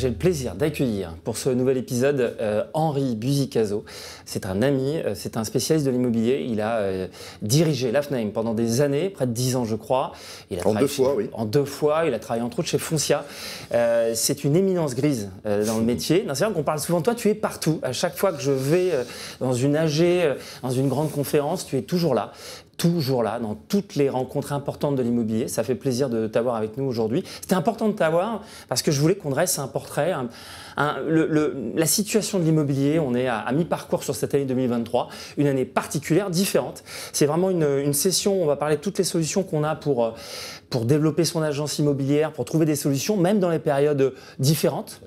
J'ai le plaisir d'accueillir pour ce nouvel épisode euh, Henri Buzicazo. C'est un ami, euh, c'est un spécialiste de l'immobilier. Il a euh, dirigé l'AFNAIM pendant des années, près de 10 ans je crois. Il a en deux fois, oui. En deux fois, il a travaillé entre autres chez Foncia. c'est une éminence grise dans le métier. C'est vrai qu'on parle souvent de toi, tu es partout. À chaque fois que je vais dans une AG, dans une grande conférence, tu es toujours là toujours là, dans toutes les rencontres importantes de l'immobilier. Ça fait plaisir de t'avoir avec nous aujourd'hui. C'était important de t'avoir parce que je voulais qu'on dresse un portrait, le, la situation de l'immobilier, on est à, mi-parcours sur cette année 2023, une année particulière, différente. C'est vraiment une, une, session où on va parler de toutes les solutions qu'on a pour, euh, pour développer son agence immobilière, pour trouver des solutions, même dans les périodes différentes.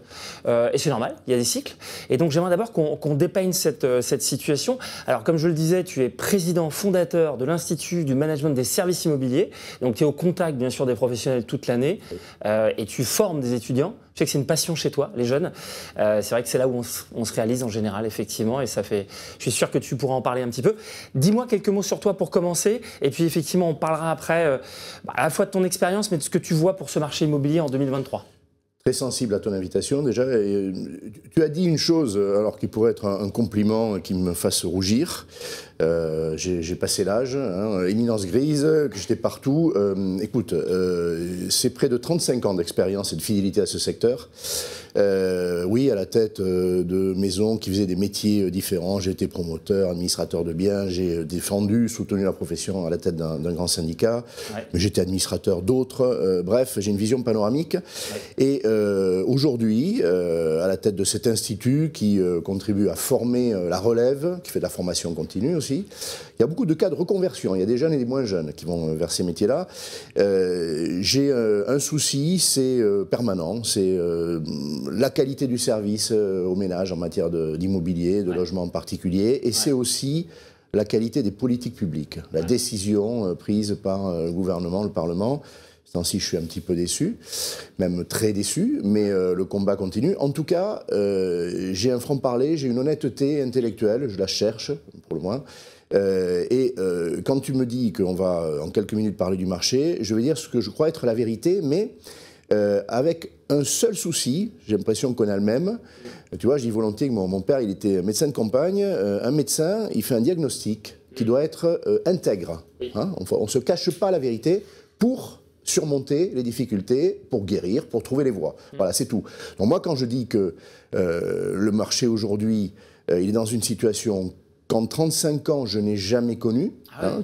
Euh, et c'est normal, il y a des cycles. Et donc j'aimerais d'abord qu'on dépeigne cette, euh, cette situation. Alors comme je le disais, tu es président fondateur de l'Institut du Management des Services Immobiliers. Donc tu es au contact bien sûr des professionnels toute l'année euh, et tu formes des étudiants. Je sais que c'est une passion chez toi, les jeunes. Euh, c'est vrai que c'est là où on se, réalise en général, effectivement, et ça fait. Je suis sûr que tu pourras en parler un petit peu. Dis-moi quelques mots sur toi pour commencer, et puis effectivement, on parlera après euh, bah, à la fois de ton expérience, mais de ce que tu vois pour ce marché immobilier en 2023 très sensible à ton invitation déjà. Euh, tu as dit une chose, alors qui pourrait être un compliment qui me fasse rougir. Euh, j'ai passé l'âge, hein, éminence grise, que j'étais partout. Euh, écoute, euh, c'est près de 35 ans d'expérience et de fidélité à ce secteur. oui, à la tête de maisons qui faisaient des métiers différents. J'ai été promoteur, administrateur de biens, j'ai défendu, soutenu la profession à la tête d'un grand syndicat. Mais J'étais administrateur d'autres. bref, j'ai une vision panoramique. Et aujourd'hui, à la tête de cet institut qui contribue à former la relève, qui fait de la formation continue il y a beaucoup de cas de reconversion. Il y a des jeunes et des moins jeunes qui vont euh, vers ces métiers-là. Euh, j'ai euh, un souci, c'est permanent, c'est la qualité du service au ménage en matière d'immobilier, de, logement en particulier, et c'est aussi la qualité des politiques publiques, la décision prise par le gouvernement, le Parlement. Si je suis un petit peu déçu, même très déçu, mais euh, le combat continue. En tout cas, euh, j'ai un franc-parler, j'ai une honnêteté intellectuelle, je la cherche, pour le moins. Euh, et quand tu me dis qu'on va en quelques minutes parler du marché, je vais dire ce que je crois être la vérité, mais avec un seul souci, j'ai l'impression qu'on a le même. Tu vois, je dis volontiers que mon, père, il était médecin de campagne. un médecin, il fait un diagnostic qui doit être intègre. Hein, on ne se cache pas la vérité pour surmonter les difficultés pour guérir, pour trouver les voies. Mm. Voilà, c'est tout. Donc moi, quand je dis que euh, le marché aujourd'hui, euh, il est dans une situation qu'en 35 ans, je n'ai jamais connue.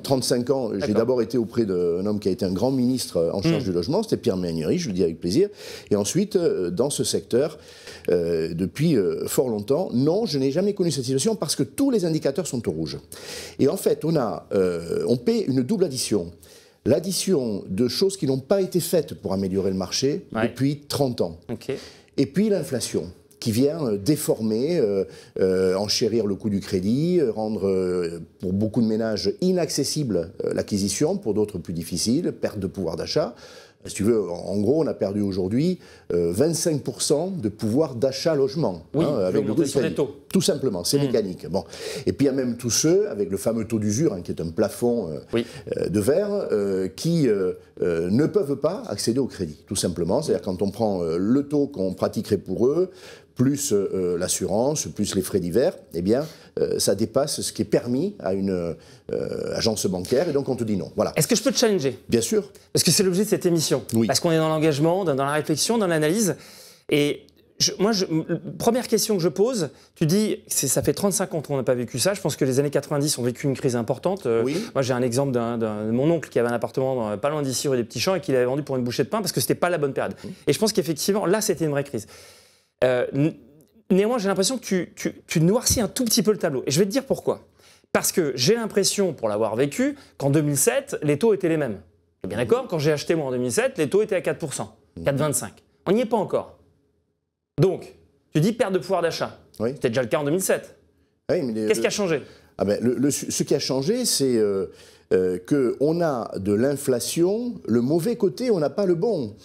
35 ah hein, ans, j'ai d'abord été auprès d'un homme qui a été un grand ministre euh, en charge mm. du logement, c'était Pierre Meignery, je le dis avec plaisir. Et ensuite, dans ce secteur, depuis fort longtemps, non, je n'ai jamais connu cette situation parce que tous les indicateurs sont au rouge. Et en fait, on, a, on paie une double addition l'addition de choses qui n'ont pas été faites pour améliorer le marché depuis 30 ans. Et puis l'inflation qui vient euh, déformer, euh, euh, enchérir le coût du crédit, rendre pour beaucoup de ménages inaccessible l'acquisition, pour d'autres plus difficile, perte de pouvoir d'achat. Si tu veux, en gros, on a perdu aujourd'hui 25% euh, de pouvoir d'achat logement. Hein, avec le taux Tout simplement, c'est hmm. mécanique. Bon. Et puis il y a même tous ceux, avec le fameux taux d'usure, hein, qui est un plafond euh, euh, de verre, qui ne peuvent pas accéder au crédit, tout simplement. C'est-à-dire quand on prend le taux qu'on pratiquerait pour eux, plus euh, euh, l'assurance, plus les frais divers, eh bien, euh, ça dépasse ce qui est permis à une agence bancaire et donc on te dit non. Voilà. Est-ce que je peux te challenger Bien sûr. Parce que c'est l'objet de cette émission. Oui. Parce qu'on est dans l'engagement, dans, la réflexion, dans l'analyse. Et moi, première question que je pose, tu dis, ça fait 35 ans qu'on n'a pas vécu ça. Je pense que les années 90 ont vécu une crise importante. Oui. Moi, j'ai un exemple de mon oncle qui avait un appartement dans, pas loin d'ici, rue des Petits Champs, et qu'il avait vendu pour une bouchée de pain parce que ce n'était pas la bonne période. Et je pense qu'effectivement, là, c'était une vraie crise. Euh, néanmoins, j'ai l'impression que tu, noircis un tout petit peu le tableau. Et je vais te dire pourquoi. Parce que j'ai l'impression, pour l'avoir vécu, qu'en 2007, les taux étaient les mêmes. bien d'accord, quand j'ai acheté moi en 2007, les taux étaient à 4%, 4,25%. On n'y est pas encore. Donc, tu dis perte de pouvoir d'achat. Oui. C'était déjà le cas en 2007. Oui, Qu'est-ce qui a changé ah ben, Ce qui a changé, c'est euh, euh, qu'on a de l'inflation, le mauvais côté, on n'a pas le bon.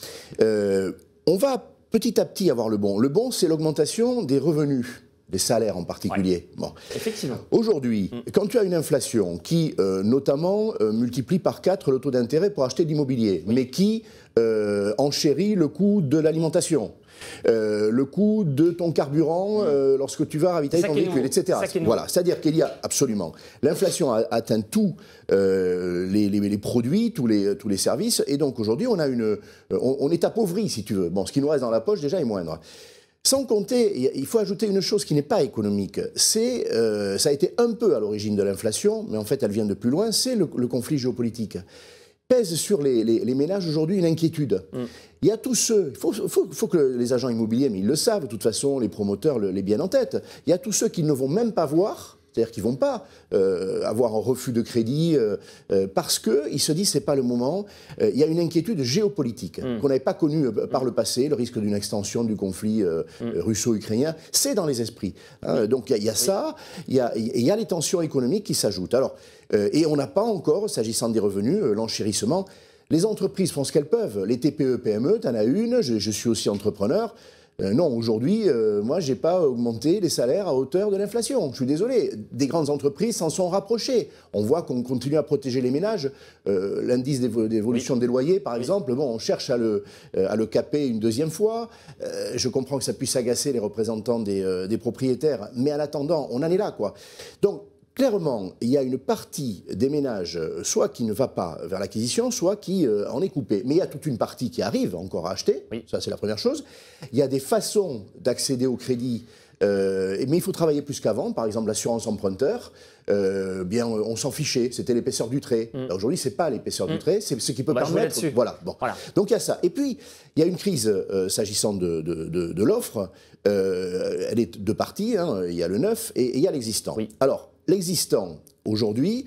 on va petit à petit avoir le bon. Le bon, c'est l'augmentation des revenus des salaires en particulier. Effectivement. Aujourd'hui, mm. quand tu as une inflation qui, euh, notamment, euh, multiplie par 4 le taux d'intérêt pour acheter de l'immobilier, mais qui euh, enchérit le coût de l'alimentation, euh, le coût de ton carburant mm. euh, lorsque tu vas ravitailler ton véhicule, etc. voilà, c'est-à-dire qu'il y a absolument l'inflation a atteint tous euh, les, produits, tous les, tous les services, et donc aujourd'hui on a une, on, est appauvri si tu veux. Bon, ce qui nous reste dans la poche déjà est moindre. Sans compter, il faut ajouter une chose qui n'est pas économique. C'est, ça a été un peu à l'origine de l'inflation, mais en fait elle vient de plus loin. C'est le conflit géopolitique pèse sur les, ménages aujourd'hui une inquiétude. Mm. Il y a tous ceux, il faut, faut, que les agents immobiliers, mais ils le savent de toute façon, les promoteurs les bien en tête, il y a tous ceux qui ne vont même pas voir c'est-à-dire qu'ils ne vont pas euh, avoir un refus de crédit euh, euh, parce qu'ils se disent que ce n'est pas le moment. Il y a une inquiétude géopolitique mm. qu'on n'avait pas connue mm. par le passé, le risque d'une extension du conflit mm. russo-ukrainien. C'est dans les esprits. Hein. Donc il y, a ça, il y, a les tensions économiques qui s'ajoutent. Alors, et on n'a pas encore, s'agissant des revenus, l'enchérissement. Les entreprises font ce qu'elles peuvent. Les TPE, PME, tu en as une, je suis aussi entrepreneur. Euh, non, aujourd'hui, euh, moi, je n'ai pas augmenté les salaires à hauteur de l'inflation. Je suis désolé. Des grandes entreprises s'en sont rapprochées. On voit qu'on continue à protéger les ménages. Euh, l'indice d'évolution des loyers, par exemple, bon, on cherche à le, caper une deuxième fois. je comprends que ça puisse agacer les représentants des, des propriétaires, mais en attendant, on en est là, quoi. Donc, clairement, il y a une partie des ménages, euh, soit qui ne va pas vers l'acquisition, soit qui euh, en est coupée. Mais il y a toute une partie qui arrive encore à acheter, ça c'est la première chose. Il y a des façons d'accéder au crédit, euh, mais il faut travailler plus qu'avant, par exemple l'assurance emprunteur. bien, on s'en fichait, c'était l'épaisseur du trait. Mm. Aujourd'hui, Aujourd'hui, c'est pas l'épaisseur du mm. trait, c'est ce qui peut permettre. Voilà, Donc il y a ça. Et puis, il y a une crise s'agissant de, l'offre. elle est de parties. Hein. Il y a le neuf et, il y a l'existant. Oui. Alors, l'existant aujourd'hui,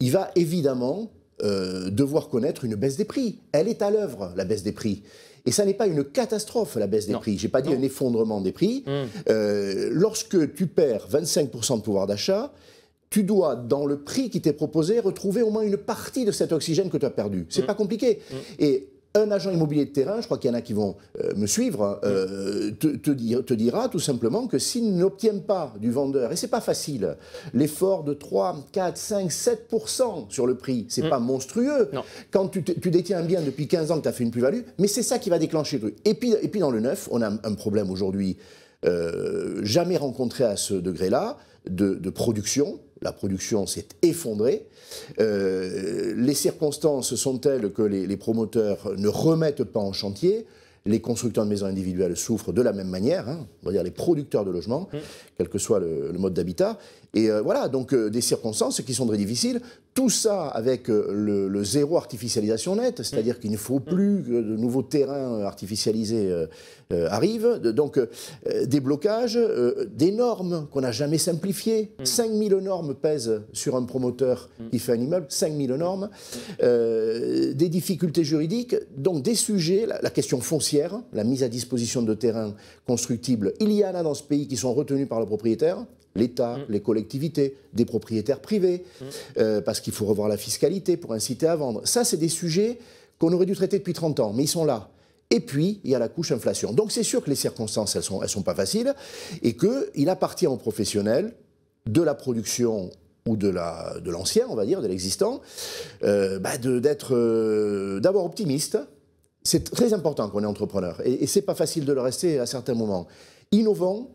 il va évidemment euh, devoir connaître une baisse des prix. Elle est à l'œuvre, la baisse des prix. Et ça n'est pas une catastrophe, la baisse des prix. Je n'ai pas dit un effondrement des prix. Mmh. Euh, lorsque tu perds 25% de pouvoir d'achat, tu dois, dans le prix qui t'est proposé, retrouver au moins une partie de cet oxygène que tu as perdu. C'est mmh. pas compliqué. Mmh. Et un agent immobilier de terrain, je crois qu'il y en a qui vont euh, me suivre, hein, euh, te, dira tout simplement que s'il n'obtient pas du vendeur, et c'est pas facile, l'effort de 3, 4, 5, 7% sur le prix, c'est mm. pas monstrueux. Quand tu, détiens un bien depuis 15 ans que tu as fait une plus-value, mais c'est ça qui va déclencher le truc. Et puis, et puis dans le neuf, on a un, problème aujourd'hui euh, jamais rencontré à ce degré-là de production la production s'est effondrée. Euh, les circonstances sont telles que les, promoteurs ne remettent pas en chantier. Les constructeurs de maisons individuelles souffrent de la même manière, hein. on va dire les producteurs de logements, mmh. quel que soit le mode d'habitat. Et euh, voilà, donc euh, des circonstances qui sont très difficiles. Tout ça avec euh, le, zéro artificialisation nette, mm. c'est-à-dire qu'il ne faut mm. plus que de nouveaux terrains artificialisés arrivent. donc des blocages, des normes qu'on n'a jamais simplifiées. 5000 mm. normes pèsent sur un promoteur qui fait un immeuble, 5000 normes. des difficultés juridiques, donc des sujets, la, question foncière, la mise à disposition de terrains constructibles. Il y en a dans ce pays qui sont retenus par le propriétaire, l'État, les collectivités des propriétaires privés, mmh. euh, parce qu'il faut revoir la fiscalité pour inciter à vendre. Ça, c'est des sujets qu'on aurait dû traiter depuis 30 ans, mais ils sont là. Et puis, il y a la couche inflation. Donc c'est sûr que les circonstances, elles ne sont, elles sont pas faciles, et qu'il appartient aux professionnels de la production ou de l'ancien, la, de on va dire, de l'existant, euh, bah, d'être euh, d'abord optimiste. C'est très important qu'on est entrepreneur, et, et c'est pas facile de le rester à certains moments. Innovant,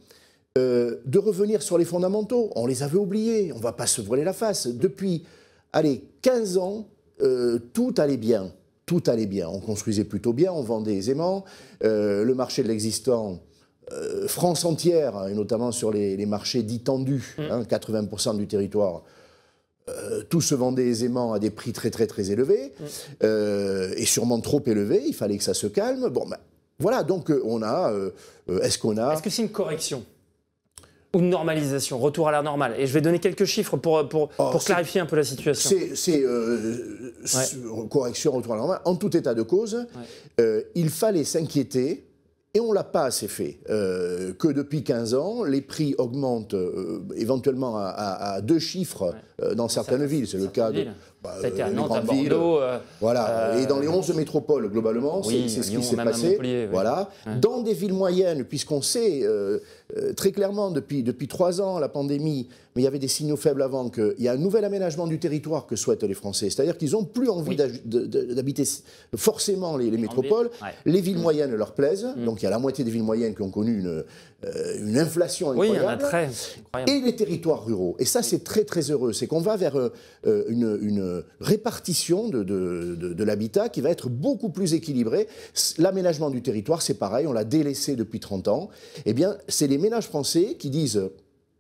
euh, de revenir sur les fondamentaux. On les avait oubliés, on ne va pas se voiler la face. Depuis, allez, 15 ans, euh, tout allait bien. Tout allait bien. On construisait plutôt bien, on vendait aisément. Euh, le marché de l'existant, France entière, hein, et notamment sur les, marchés dits tendus, 80% mm. hein, du territoire, tout se vendait aisément à des prix très très très élevés mm. et sûrement trop élevés. Il fallait que ça se calme. Bon, ben, voilà. Donc on a. Est-ce qu'on a Est-ce que c'est une correction ou normalisation, retour à la normale. Et je vais donner quelques chiffres pour, pour, oh, clarifier un peu la situation. C'est euh, correction, retour à la normale. En tout état de cause, euh, il fallait s'inquiéter. Et on ne l'a pas assez fait. Euh, que depuis 15 ans, les prix augmentent éventuellement à, deux chiffres euh, dans certaines villes. C'est le cas de. Bah, à euh, Nantes, à euh, voilà. et dans les 11 métropoles, globalement, c'est ce qui s'est passé. Voilà. Dans des villes moyennes, puisqu'on sait très clairement depuis, depuis trois ans la pandémie, mais il y avait des signaux faibles avant, qu'il y a un nouvel aménagement du territoire que souhaitent les Français. C'est-à-dire qu'ils n'ont plus envie d'habiter forcément les, métropoles. Les villes moyennes leur plaisent. Mm. Donc il y a la moitié des villes moyennes qui ont connu une, euh, une inflation incroyable. Et les territoires ruraux. Et ça, c'est très, très heureux. C'est qu'on va vers euh, euh, une, répartition de, l'habitat qui va être beaucoup plus équilibrée. L'aménagement du territoire, c'est pareil, on l'a délaissé depuis 30 ans. Eh bien, c'est les ménages français qui disent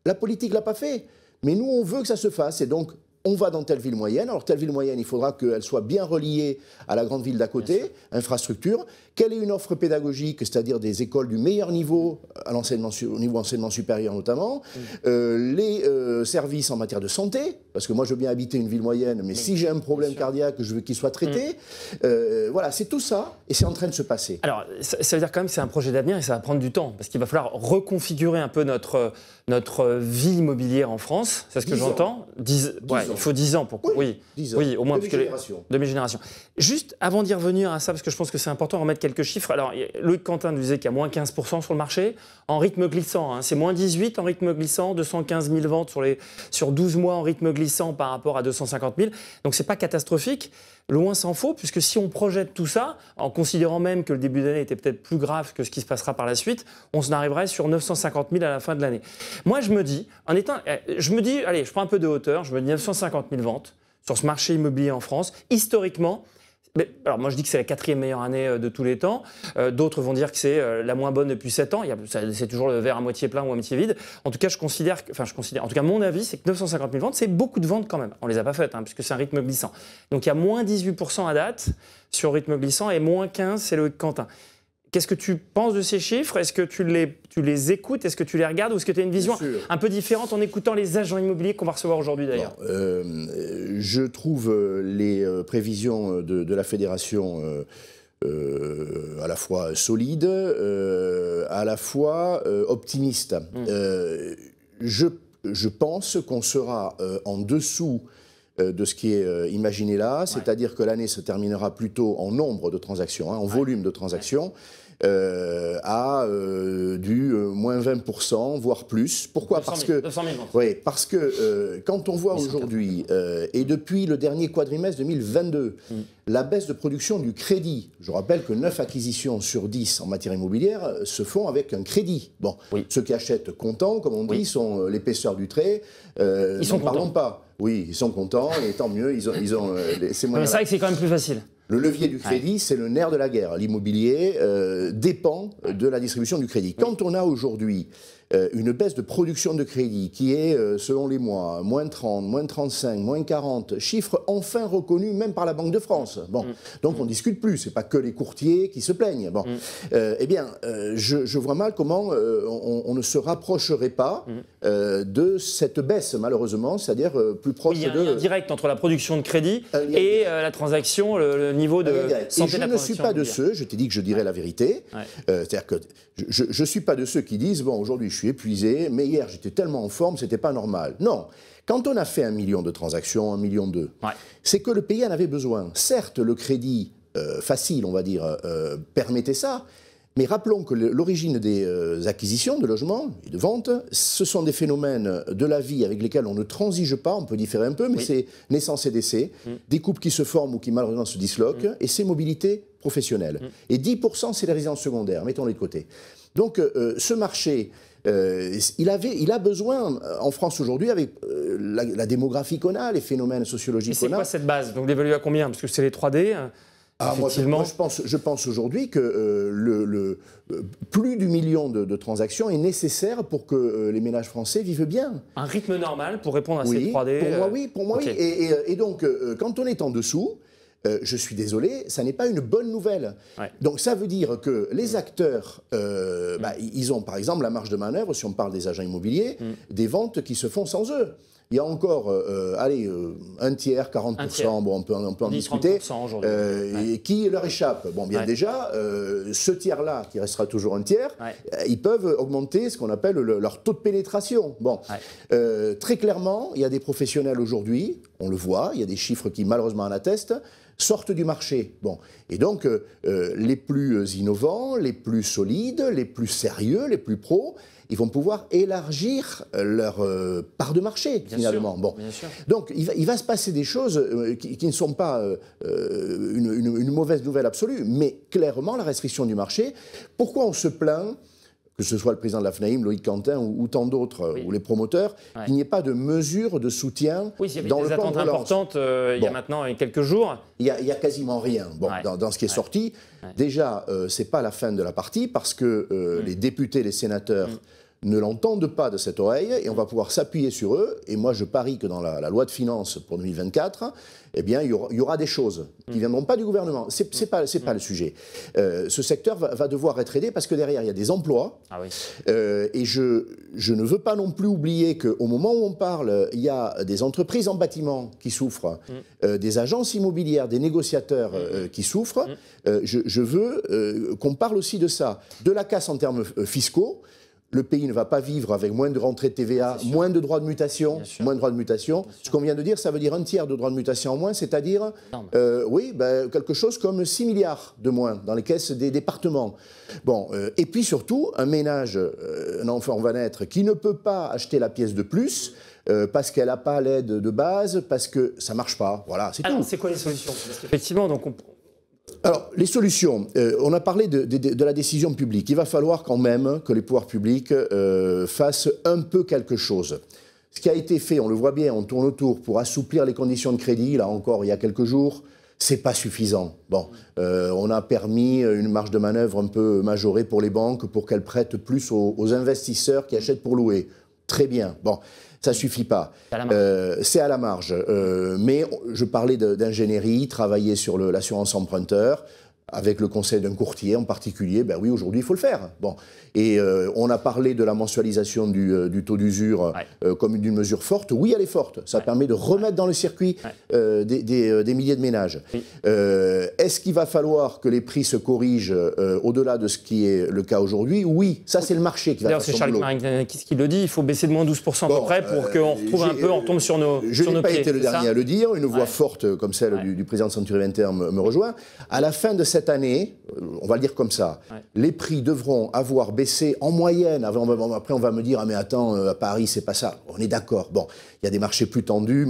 la politique ne l'a pas fait. Mais nous, on veut que ça se fasse. Et donc, on va dans telle ville moyenne. Alors, telle ville moyenne, il faudra qu'elle soit bien reliée à la grande ville d'à côté, infrastructure. Quelle est une offre pédagogique, c'est-à-dire des écoles du meilleur niveau, à au niveau enseignement supérieur notamment, euh, les euh, services en matière de santé, parce que moi, je veux bien habiter une ville moyenne, mais si j'ai un problème cardiaque, je veux qu'il soit traité. Mm. Euh, voilà, c'est tout ça, et c'est en train de se passer. Alors, ça veut dire quand même que c'est un projet d'avenir et ça va prendre du temps, parce qu'il va falloir reconfigurer un peu notre notre vie immobilière en France, c'est ce que j'entends. il faut 10 ans pour. Oui, oui, au moins. Demi-génération. générations. Juste avant d'y revenir à ça, parce que je pense que c'est important de remettre quelques chiffres. Alors, Loïc Quentin disait qu'il y a moins 15% sur le marché en rythme glissant. Hein. C'est moins 18 en rythme glissant, 215 000 ventes sur, les, sur 12 mois en rythme glissant par rapport à 250 000. Donc, c'est pas catastrophique. Loin s'en faux, puisque si on projette tout ça, en considérant même que le début d'année était peut-être plus grave que ce qui se passera par la suite, on s'en arriverait sur 950 000 à la fin de l'année. Moi, je me dis, en étant, eh, je me dis, allez, je prends un peu de hauteur, je me dis 950 000 ventes sur ce marché immobilier en France. Historiquement, alors moi je dis que c'est la quatrième meilleure année euh, de tous les temps. Euh, d'autres vont dire que c'est euh, la moins bonne depuis sept ans. C'est toujours le verre à moitié plein ou à moitié vide. En tout cas, je considère, enfin je considère, en tout cas mon avis, c'est que 950 000 ventes, c'est beaucoup de ventes quand même. On les a pas faites, hein, puisque c'est un rythme glissant. Donc il y a moins 18% à date sur rythme glissant et moins 15, c'est le Quentin. Qu'est-ce que tu penses de ces chiffres Est-ce que tu les, écoutes Est-ce que tu les regardes Ou est-ce que tu as une vision un peu différente en écoutant les agents immobiliers qu'on va recevoir aujourd'hui d'ailleurs euh, Je trouve euh, les euh, prévisions de, la fédération à la fois solides, à la fois optimistes. Mmh. je, pense qu'on sera en dessous de ce qui est imaginé là, c'est-à-dire que l'année se terminera plutôt en nombre de transactions, hein, en volume de transactions. Euh, à euh, du euh, moins 20%, voire plus. Pourquoi parce que, oui, parce que quand on voit aujourd'hui, et depuis le dernier quadrimestre 2022, mm. la baisse de production du crédit, je rappelle que 9 acquisitions sur 10 en matière immobilière se font avec un crédit. Bon, ceux qui achètent comptant, comme on dit, sont l'épaisseur du trait. Ils sont parlons pas. Oui, ils sont contents, et tant mieux, ils ont, ils ont Mais c'est vrai que c'est quand même plus facile. Le levier du crédit, c'est le nerf de la guerre. L'immobilier euh, dépend de la distribution du crédit. Quand on a aujourd'hui euh, une baisse de production de crédit qui est, euh, selon les mois, moins 30, moins 35, moins 40, chiffre enfin reconnu même par la Banque de France. Bon, mm. donc on mm. discute plus, c'est pas que les courtiers qui se plaignent. Bon, mm. euh, eh bien, je, vois mal comment on, ne se rapprocherait pas de cette baisse, malheureusement, c'est-à-dire plus proche il y a un direct entre la production de crédit et la transaction, le, niveau de. je ne suis pas de ceux, je t'ai dit que je dirais la vérité, c'est-à-dire que je ne suis pas de ceux qui disent, bon, aujourd'hui, je suis épuisé, mais hier j'étais tellement en forme, c'était pas normal. Non. Quand on a fait un million de transactions, un million deux, c'est que le pays en avait besoin. Certes, le crédit euh, facile, on va dire, euh, euh, permettait ça, mais rappelons que l'origine des acquisitions de logements et de ventes, ce sont des phénomènes de la vie avec lesquels on ne transige pas, on peut différer un peu, mais c'est naissance et décès, mm. des coupes qui se forment ou qui malheureusement se disloquent, mm. et c'est mobilités professionnelles. Mm. Et 10%, c'est les résidences secondaires, mettons-les de côté. Donc ce marché euh, il, avait, il a besoin, euh, en France aujourd'hui, avec euh, la, démographie qu'on a, les phénomènes sociologiques qu'on a. C'est quoi cette base Donc d'évaluer à combien Parce que c'est les 3D. Ah, moi, je, pense, je pense aujourd'hui que le, plus du million de, transactions est nécessaire pour que les ménages français vivent bien. Un rythme normal pour répondre à ces 3D Pour moi, oui. Pour moi, oui. Et, donc, quand on est en dessous, euh, je suis désolé, ça n'est pas une bonne nouvelle. Donc ça veut dire que les acteurs, euh, bah, ils ont par exemple la marge de manœuvre, si on parle des agents immobiliers, mm. des ventes qui se font sans eux. Il y a encore, euh, allez, un tiers, 40%, Bon, on peut, en discuter, et qui leur échappe. Bon, bien déjà, ce tiers-là, qui restera toujours un tiers, ils peuvent augmenter ce qu'on appelle leur taux de pénétration. Bon, très clairement, il y a des professionnels aujourd'hui, on le voit, il y a des chiffres qui malheureusement en attestent, sortent du marché. Bon. Et donc, euh, euh, les plus euh, innovants, les plus solides, les plus sérieux, les plus pros, ils vont pouvoir élargir leur part de marché, finalement. bon. Donc, il va, se passer des choses qui, ne sont pas une, mauvaise nouvelle absolue, mais clairement, la restriction du marché. Pourquoi on se plaint que ce soit le président de la FNAIM, Loïc Quentin ou, tant d'autres, euh, ou les promoteurs, il qu'il n'y ait pas de mesures de soutien dans le plan euh, il y a maintenant quelques jours. Il n'y a, quasiment rien dans, ce qui est sorti. Déjà, euh, ce n'est pas la fin de la partie parce que mm. les députés, les sénateurs. Mm ne l'entendent pas de cette oreille et on va pouvoir s'appuyer sur eux. Et moi, je parie que dans la, loi de finances pour 2024, eh bien, il y aura, des choses qui ne mm. viendront pas du gouvernement. Ce n'est pas, mm. le sujet. Euh, ce secteur va, devoir être aidé parce que derrière, il y a des emplois. Ah euh, et je, ne veux pas non plus oublier qu'au moment où on parle, il y a des entreprises en bâtiment qui souffrent, mm. euh, des agences immobilières, des négociateurs qui souffrent. je, veux qu'on parle aussi de ça, de la casse en termes fiscaux le pays ne va pas vivre avec moins de rentrées TVA, moins de droits de mutation, moins de droits de mutation. Ce qu'on vient de dire, ça veut dire un tiers de droits de mutation en moins, c'est-à-dire, euh, oui, ben, quelque chose comme 6 milliards de moins dans les caisses des départements. Bon, euh, et puis surtout, un ménage, euh, un enfant va naître, qui ne peut pas acheter la pièce de plus, parce qu'elle n'a pas l'aide de base, parce que ça marche pas. Voilà, c'est tout. C'est quoi les solutions Effectivement, donc on, alors, les solutions. Euh, on a parlé de, la décision publique. Il va falloir quand même que les pouvoirs publics euh, fassent un peu quelque chose. Ce qui a été fait, on le voit bien, on tourne autour pour assouplir les conditions de crédit, là encore il y a quelques jours, c'est pas suffisant. Bon, euh, on a permis une marge de manœuvre un peu majorée pour les banques pour qu'elles prêtent plus aux, aux investisseurs qui achètent pour louer. Très bien. Bon, ça suffit pas. C'est à la marge. Euh, euh, mais je parlais d'ingénierie, travailler sur l'assurance emprunteur avec le conseil d'un courtier en particulier, ben oui, aujourd'hui, il faut le faire. Bon. Et euh, on a parlé de la mensualisation du, euh, taux d'usure euh, comme d'une mesure forte. Oui, elle est forte. Ça permet de remettre dans le circuit des, milliers de ménages. Est-ce qu'il va falloir que les prix se corrigent au-delà de ce qui est le cas aujourd'hui Oui, ça, c'est le marché qui va faire c'est Charles quest qui le dit Il faut baisser de moins 12% à peu près pour qu'on retrouve un peu, on tombe sur nos Je n'ai pas été le dernier à le dire. Une voix forte comme celle du, président de Century 21 me, me rejoint. À la fin de cette année, euh, on va le dire comme ça, les prix devront avoir baissé en moyenne. Après, on va me dire, ah mais attends, euh, à Paris, c'est pas ça. On est d'accord. Bon, il y a des marchés plus tendus,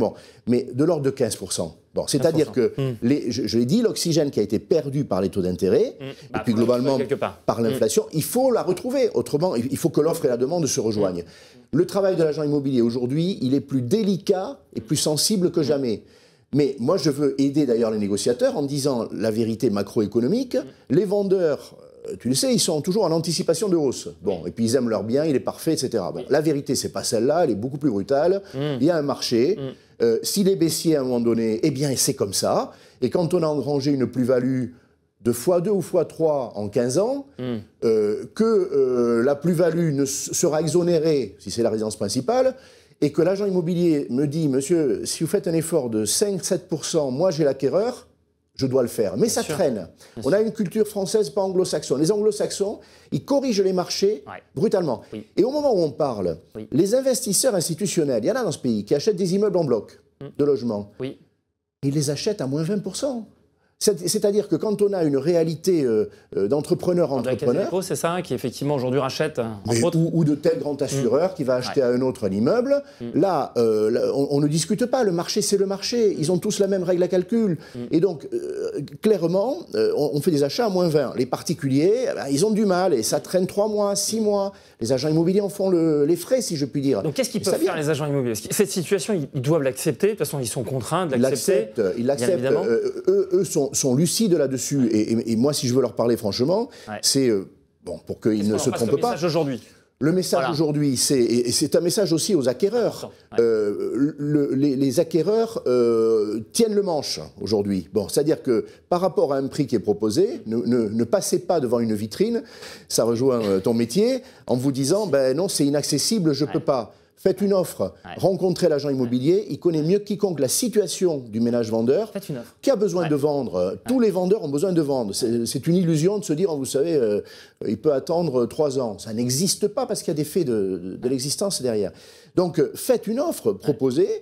mais de l'ordre de 15%. Bon, c'est-à-dire que, hmm. je, l'ai dit, l'oxygène qui a été perdu par les taux d'intérêt, hmm. et bah, puis globalement par hmm. l'inflation, il faut la retrouver. Autrement, il faut que l'offre et la demande se rejoignent. Le travail de l'agent immobilier aujourd'hui, il est plus délicat et plus sensible que jamais. Mais moi, je veux aider d'ailleurs les négociateurs en disant la vérité macroéconomique. Mm. Les vendeurs, euh, tu le sais, ils sont toujours en anticipation de hausse. Bon, mm. et puis ils aiment leur bien, il est parfait, etc. Bon, mm. la vérité, c'est pas celle-là, elle est beaucoup plus brutale. Il y a un marché. Euh, si les S'il est baissier à un moment donné, eh bien, c'est comme ça. Et quand on a engrangé une plus-value de fois 2 ou fois 3 en 15 ans, euh, que la plus-value ne sera exonérée, si c'est la résidence principale, et que l'agent immobilier me dit, monsieur, si vous faites un effort de 5-7%, moi j'ai l'acquéreur, je dois le faire. Mais ça traîne. on a une culture française, pas anglo-saxonne. Les anglo-saxons, ils corrigent les marchés brutalement. Et au moment où on parle, les investisseurs institutionnels, il y en a dans ce pays, qui achètent des immeubles en bloc mm. de logement. Ils les achètent à moins 20%. C'est-à-dire que quand on a une réalité euh, euh, d'entrepreneur-entrepreneur. c'est ça, hein, qui effectivement aujourd'hui rachète. Hein, ou, de tel grand assureur mm. qui va acheter à un autre un immeuble. Mm. Là, euh, on, ne discute pas. Le marché, c'est le marché. Ils ont tous la même règle à calcul. Mm. Et donc, clairement, on, fait des achats à moins 20. Les particuliers, eh ben, ils ont du mal et ça traîne 3 mois, 6 mois. Les agents immobiliers en font les frais, si je puis dire. Donc, qu'est-ce qu'ils peuvent faire, les agents immobiliers Cette situation, ils doivent l'accepter. De toute façon, ils sont contraints de l'accepter. Ils l'acceptent. Ils eux, eux sont, sont lucides là-dessus. Et, moi, si je veux leur parler franchement, c'est euh, bon, pour qu'ils ne se trompent pas. aujourd'hui le message aujourd'hui, c'est c'est un message aussi aux acquéreurs. Euh, les, acquéreurs euh, tiennent le manche aujourd'hui. Bon, c'est-à-dire que par rapport à un prix qui est proposé, ne, passez pas devant une vitrine. Ça rejoint ton métier en vous disant ben non, c'est inaccessible, je ne peux pas. Faites une offre, rencontrez l'agent immobilier, il connaît mieux que quiconque la situation du ménage vendeur une offre. qui a besoin de vendre. Tous les vendeurs ont besoin de vendre. C'est une illusion de se dire, oh, vous savez, euh, il peut attendre euh, trois ans. Ça n'existe pas parce qu'il y a des faits de, l'existence derrière. Donc euh, faites une offre, proposez,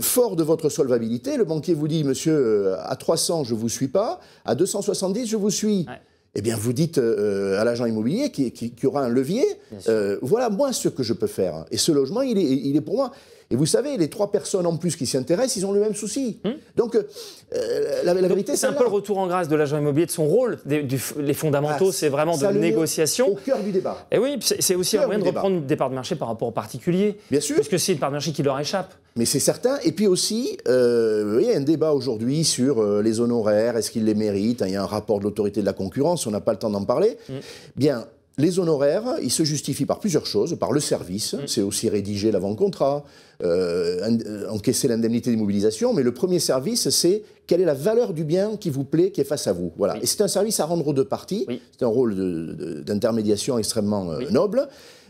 fort de votre solvabilité. Le banquier vous dit, monsieur, à 300, je ne vous suis pas, à 270, je vous suis eh bien, vous dites euh, euh, à l'agent immobilier qui, aura un levier, euh, voilà moi ce que je peux faire. Et ce logement, il est, il est pour moi. Et vous savez, les trois personnes en plus qui s'y intéressent, ils ont le même souci. Hmm Donc, euh, la, vérité, c'est un peu le retour en grâce de l'agent immobilier, de son rôle, les fondamentaux, ah, c'est vraiment de négociation. Au cœur du débat. Et oui, c'est aussi un moyen de reprendre des parts de marché par rapport aux particuliers. Bien sûr. Parce que c'est une part de marché qui leur échappe. Mais c'est certain. Et puis aussi, euh, il y a un débat aujourd'hui sur euh, les honoraires, est-ce qu'ils les méritent hein, Il y a un rapport de l'autorité de la concurrence, on n'a pas le temps d'en parler. Hmm. Bien, les honoraires, ils se justifient par plusieurs choses, par le service, mm. c'est aussi rédiger l'avant-contrat, euh, euh, encaisser l'indemnité d'immobilisation, mais le premier service, c'est quelle est la valeur du bien qui vous plaît, qui est face à vous. Voilà. Et c'est un service à rendre aux deux parties, c'est un rôle d'intermédiation extrêmement euh, noble.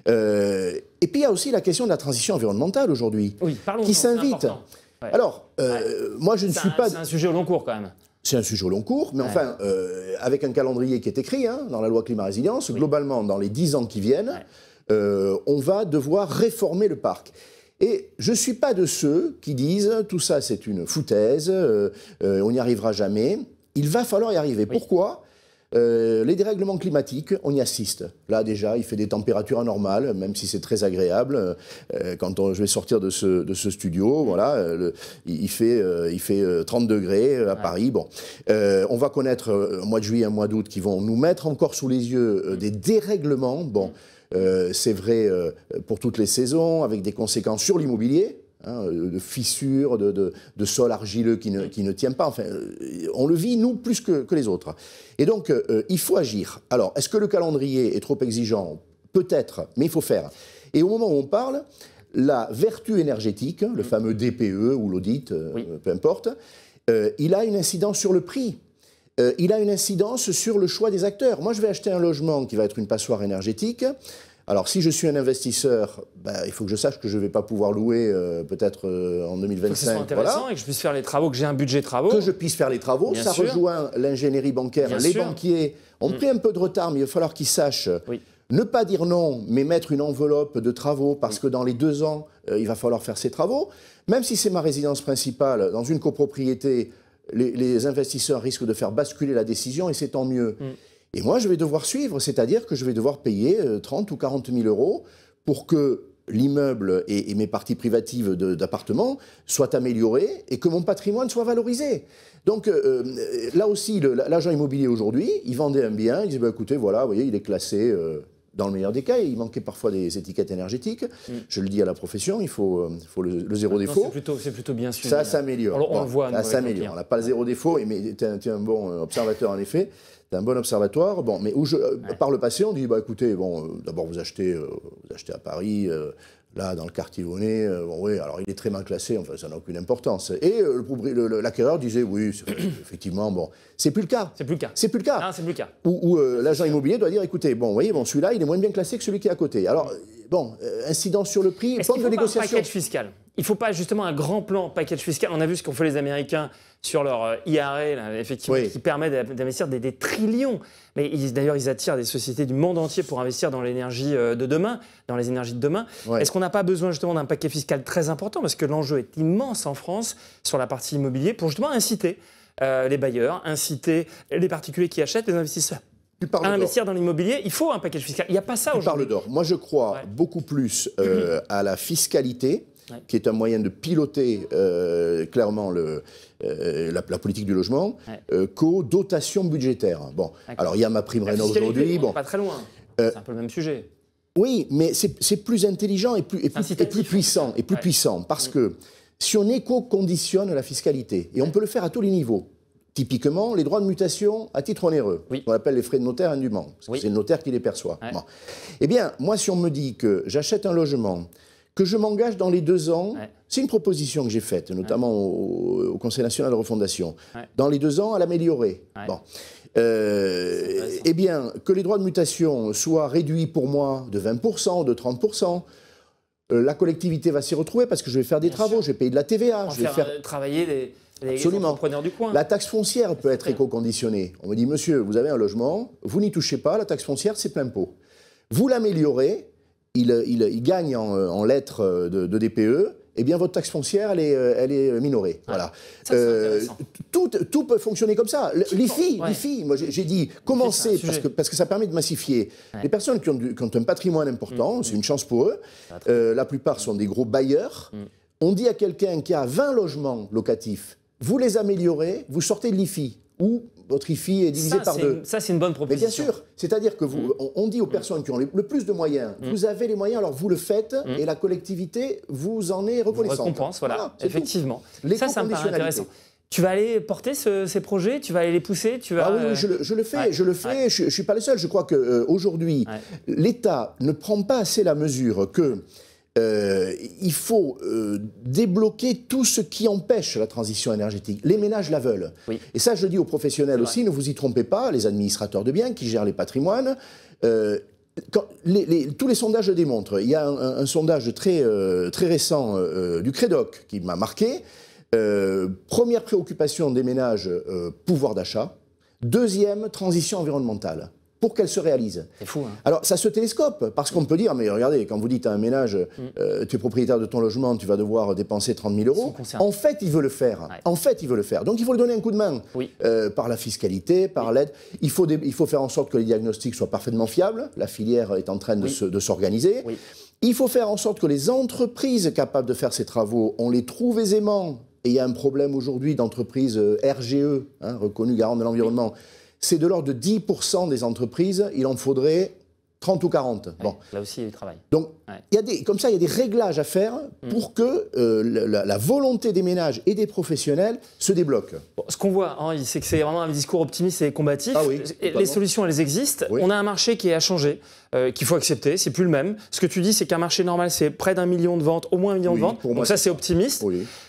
et puis il y a aussi la question de la transition environnementale aujourd'hui, qui s'invite. Alors, moi je ne suis pas... C'est un sujet au long cours quand même. C'est un sujet au long cours, mais enfin, euh, avec un calendrier qui est écrit hein, dans la loi climat résilience, globalement, dans les dix ans qui viennent, euh, on va devoir réformer le parc. Et je ne suis pas de ceux qui disent tout ça c'est une foutaise, euh, on n'y arrivera jamais. Il va falloir y arriver. Pourquoi euh, les dérèglements climatiques, on y assiste. Là déjà, il fait des températures anormales, même si c'est très agréable. Euh, quand je vais sortir de ce, studio, voilà, euh, il, fait, il 30 degrés à Paris. Bon, on va connaître au mois de juillet, un mois d'août, qui vont nous mettre encore sous les yeux des dérèglements. Bon. Mm. c'est vrai pour toutes les saisons, avec des conséquences sur l'immobilier, Hein, euh, de fissures, de, sol argileux qui ne, qui tient pas. Enfin, euh, on le vit, nous, plus que, les autres. Et donc, euh, il faut agir. Alors, est-ce que le calendrier est trop exigeant Peut-être, mais il faut faire. Et au moment où on parle, la vertu énergétique, le mm. fameux DPE ou l'audit, peu importe, il a une incidence sur le prix. il a une incidence sur le choix des acteurs. Moi, je vais acheter un logement qui va être une passoire énergétique. Alors, si je suis un investisseur, bah, il faut que je sache que je ne vais pas pouvoir louer euh, peut-être euh, en 2025. Que ce soit intéressant et que je puisse faire les travaux, que j'ai un budget travaux. Que je puisse faire les travaux. ça rejoint l'ingénierie bancaire. les banquiers ont mm. pris un peu de retard, mais il va falloir qu'ils sachent. Ne pas dire non, mais mettre une enveloppe de travaux, parce mm. que dans les deux ans, euh, il va falloir faire ces travaux. Même si c'est ma résidence principale, dans une copropriété, les, investisseurs risquent de faire basculer la décision, et c'est tant mieux. Mm. Et moi, je vais devoir suivre, c'est-à-dire que je vais devoir payer 30 euh, ou 40 000 euros pour que l'immeuble et, mes parties privatives d'appartements soient améliorées et que mon patrimoine soit valorisé. Donc euh, euh, là aussi, l'agent immobilier aujourd'hui, il vendait un bien, il disait bah, écoutez, voilà, vous voyez, il est classé. dans le meilleur des cas, il manquait parfois des étiquettes énergétiques. Mm. Je le dis à la profession, il faut, le, zéro défaut. C'est plutôt, bien sûr. Ça hein. s'améliore. On, on, le voit. Ça s'améliore. On n'a pas le zéro défaut, mais tu es, un bon observateur en effet. C'est un bon observatoire. Bon, mais je, euh, par le passé, on dit bah écoutez, bon, euh, d'abord vous achetez, euh, vous achetez à Paris. là, dans le quartier Vonnet, bon, oui, alors il est très mal classé, enfin, ça n'a aucune importance. Et l'acquéreur disait, oui, effectivement, bon, c'est plus le cas. C'est plus le cas. C'est plus le cas. c'est plus le cas. Où, l'agent immobilier doit dire, écoutez, bon, vous voyez, bon, celui-là, il est moins bien classé que celui qui est à côté. Alors, bon, incidence sur le prix, poste de négociation. un fiscal. Il ne faut pas justement un grand plan package fiscal. On a vu ce qu'ont fait les Américains sur leur euh, IRA, effectivement, qui permet d'investir des, trillions. Mais d'ailleurs, ils attirent des sociétés du monde entier pour investir dans l'énergie euh, de demain, dans les énergies de demain. Est-ce qu'on n'a pas besoin justement d'un paquet fiscal très important Parce que l'enjeu est immense en France sur la partie immobilier pour justement inciter euh, les bailleurs, inciter les particuliers qui achètent, les investisseurs à investir dans l'immobilier, il faut un paquet fiscal. Il n'y a pas ça aujourd'hui. Tu parles d'or. Moi, je crois beaucoup plus mm-hmm. à la fiscalité qui est un moyen de piloter euh, clairement euh, la, politique du logement, euh, qu'aux dotations budgétaires. Bon, alors il y a ma prime rénov aujourd'hui. Bon, pas très loin. c'est un peu le même sujet. Oui, mais c'est plus intelligent et plus, puissant, et plus puissant, parce mm. que si on éco-conditionne la fiscalité, et on peut le faire à tous les niveaux, Typiquement, les droits de mutation à titre onéreux, on appelle les frais de notaire indûment, c'est le notaire qui les perçoit. Eh bien, moi, si on me dit que j'achète un logement que je m'engage dans les deux ans. C'est une proposition que j'ai faite, notamment au, Conseil national de refondation. Dans les deux ans, à l'améliorer. Bon. Euh, eh bien, que les droits de mutation soient réduits pour moi de 20%, de 30%, euh, la collectivité va s'y retrouver parce que je vais faire des travaux, je vais payer de la TVA, je vais faire, euh, travailler les, entrepreneurs du coin. La taxe foncière peut être éco-conditionnée. On me dit, monsieur, vous avez un logement, vous n'y touchez pas, la taxe foncière, c'est plein pot. Vous l'améliorez, il, il, gagne en, lettres de, DPE, e, eh bien votre taxe foncière, elle est, euh, minorée. Voilà. Euh, tout, tout, peut fonctionner comme ça. L'IFI, moi j'ai dit, commencez, parce que, parce que ça permet de massifier. Les personnes qui ont, un patrimoine important, mm, c'est mm. une chance pour eux, euh, la plupart sont des gros bailleurs. Mm. On dit à quelqu'un qui a 20 logements locatifs, vous les améliorez, vous sortez de l'IFI ou votre IFI est divisé par deux. ça, c'est une bonne proposition. Mais bien sûr, c'est-à-dire que vous, mm. on, dit aux mm. personnes qui ont le, plus de moyens, mm. vous avez les moyens, alors vous le faites, et la collectivité vous en est reconnaissante. voilà, effectivement. ça, c'est me intéressant. Tu vas aller porter ces projets, tu vas aller les pousser, tu vas. Ah oui, je, le, fais, je le fais. Je, ne suis pas le seul. Je crois que euh, aujourd'hui, l'État ne prend pas assez la mesure que euh, il faut euh, débloquer tout ce qui empêche la transition énergétique. Les ménages la veulent. Et ça, je dis aux professionnels aussi, ne vous y trompez pas, les administrateurs de biens qui gèrent les patrimoines. Euh, tous les sondages le démontrent. Il y a un, sondage très, très récent du Crédoc qui m'a marqué. première préoccupation des ménages, pouvoir d'achat. Deuxième, transition environnementale pour qu'elle se réalise. C'est fou. Hein. Alors ça se télescope, parce qu'on peut dire, mais regardez, quand vous dites à un ménage, mm. euh, tu es propriétaire de ton logement, tu vas devoir dépenser 30 000 euros, en fait il veut le faire. En fait il veut le faire. Donc il faut lui donner un coup de main euh, par la fiscalité, par l'aide. Il, faut il faut faire en sorte que les diagnostics soient parfaitement fiables. La filière est en train de s'organiser. Il faut faire en sorte que les entreprises capables de faire ces travaux, on les trouve aisément. Et il y a un problème aujourd'hui d'entreprises euh, RGE, hein, reconnues garantes de l'environnement c'est de l'ordre de 10% des entreprises, il en faudrait 30 ou 40. bon. Là aussi, il y a du travail. Il y a des, comme ça, il y a des réglages à faire pour mm. que euh, la, volonté des ménages et des professionnels se débloque. ce qu'on voit, hein, c'est que c'est vraiment un discours optimiste et combatif. Ah les solutions, elles existent. On a un marché qui a changé, euh, qu'il faut accepter. C'est plus le même. Ce que tu dis, c'est qu'un marché normal, c'est près d'un million de ventes, au moins un million de ventes. Pour moi, ça, c'est optimiste.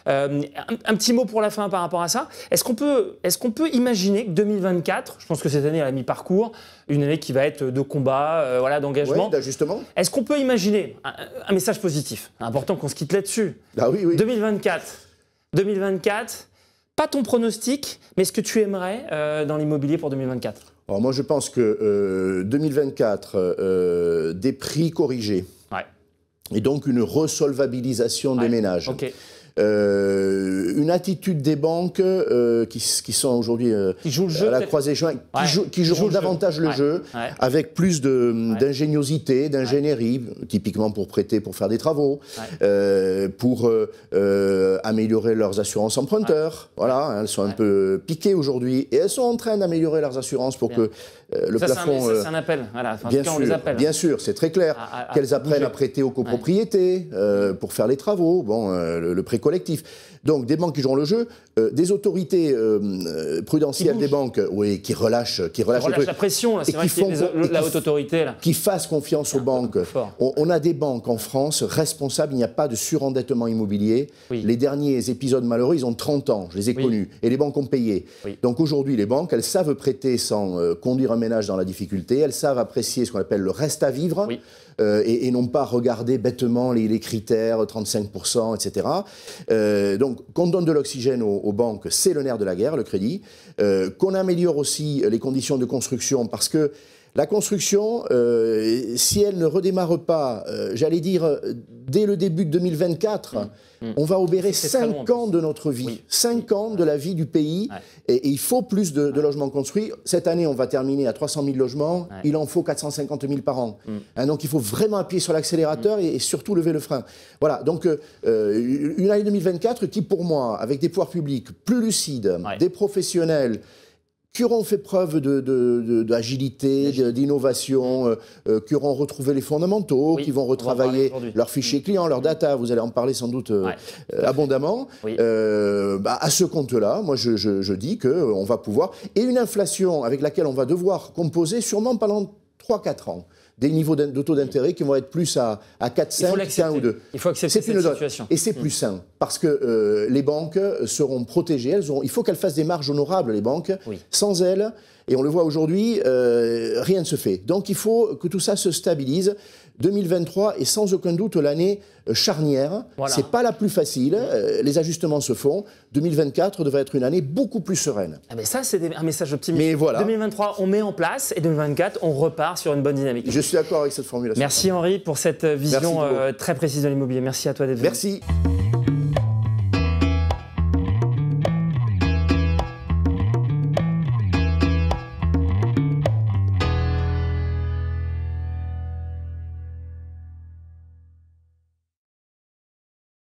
Euh, un, petit mot pour la fin par rapport à ça. Est-ce qu'on peut, est qu'on peut imaginer que 2024, je pense que cette année, elle a mis parcours une année qui va être de combat, voilà, d'engagement. d'ajustement. Est-ce qu'on peut imaginer un, message positif. Important qu'on se quitte là-dessus. 2024. Bah 2024, pas ton pronostic, mais ce que tu aimerais euh, dans l'immobilier pour 2024 Alors moi, je pense que 2024, euh, euh, des prix corrigés. Et donc une resolvabilisation des ménages. Euh, une attitude des banques euh, qui, sont aujourd'hui euh, à la croisée joint, qui, qui, jouent davantage le jeu, avec plus d'ingéniosité, d'ingénierie, typiquement pour prêter, pour faire des travaux, pour améliorer leurs assurances emprunteurs. Voilà, hein, elles sont un peu piquées aujourd'hui et elles sont en train d'améliorer leurs assurances pour que euh, plafond. Euh, c'est un, appel. Voilà. bien, sûr, bien sûr, c'est très clair. Qu'elles apprennent à prêter aux copropriétés euh, pour faire les travaux, bon, le, le prêt collectif. Donc des banques qui jouent le jeu, euh, des autorités euh, euh, prudentielles des banques, oui, qui relâchent, qui relâchent, relâche la pression, c'est vrai qui font, la haute autorité qui fassent confiance aux ah, banques. On, a des banques en France responsables. Il n'y a pas de surendettement immobilier. Les derniers épisodes malheureux, ils ont 30 ans. Je les ai connus et les banques ont payé. Donc aujourd'hui, les banques, elles savent prêter sans conduire un ménage dans la difficulté. Elles savent apprécier ce qu'on appelle le reste à vivre. Et, non pas regarder bêtement les, les critères, 35%, etc. donc donc, qu'on donne de l'oxygène aux, banques, c'est le nerf de la guerre, le crédit. Euh, qu'on améliore aussi les conditions de construction parce que la construction, euh, si elle ne redémarre pas, euh, j'allais dire, euh, dès le début de 2024, mm. mm. on va obérer 5 ans de notre vie, 5 ans de la vie du pays, et, il faut plus de, logements construits. Cette année, on va terminer à 300 000 logements, il en faut 450 000 par an. Mm. Hein, donc il faut vraiment appuyer sur l'accélérateur et, surtout lever le frein. Voilà, donc une année 2024 qui, pour moi, avec des pouvoirs publics plus lucides, des professionnels, qui auront fait preuve d'agilité, d'innovation. qui euh, auront euh, retrouvé les fondamentaux, qui vont retravailler leurs fichiers mm. clients, leurs mm. data. Vous allez en parler sans doute euh, abondamment. Bah, à ce compte-là, moi, je, je dis qu'on va pouvoir. Et une inflation avec laquelle on va devoir composer sûrement pendant 3-4 ans des niveaux de taux d'intérêt qui vont être plus à, à 4, 5, ou 2. Il faut accepter cette une situation. Et c'est plus sain, parce que euh, les banques seront protégées. Elles il faut qu'elles fassent des marges honorables, les banques. Sans elles, et on le voit aujourd'hui, euh, rien ne se fait. Donc il faut que tout ça se stabilise. 2023 est sans aucun doute l'année euh, charnière. C'est pas la plus facile. Euh, les ajustements se font. 2024 devrait être une année beaucoup plus sereine. Ah, mais ça, c'est un message optimiste. Mais voilà. 2023, on met en place et 2024, on repart sur une bonne dynamique. Je suis d'accord avec cette formulation. Merci Henri pour cette euh, vision très précise de l'immobilier. Merci à toi d'être venu. Merci.